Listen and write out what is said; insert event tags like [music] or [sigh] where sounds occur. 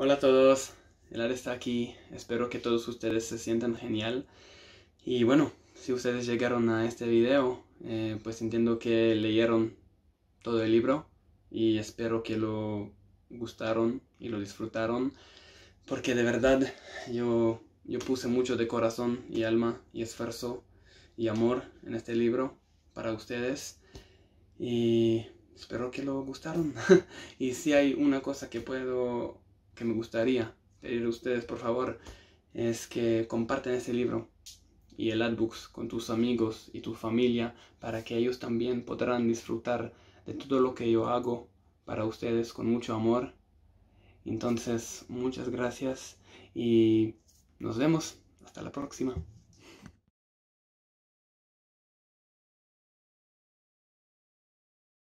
Hola a todos, el área está aquí, espero que todos ustedes se sientan genial. Y bueno, si ustedes llegaron a este video, eh, pues entiendo que leyeron todo el libro y espero que lo gustaron y lo disfrutaron, porque de verdad yo, yo puse mucho de corazón y alma y esfuerzo y amor en este libro para ustedes. Y espero que lo gustaron. [laughs] y si hay una cosa que puedo que me gustaría pedir a ustedes, por favor, es que compartan este libro y el Adbooks con tus amigos y tu familia para que ellos también podrán disfrutar de todo lo que yo hago para ustedes con mucho amor. Entonces, muchas gracias y nos vemos. Hasta la próxima.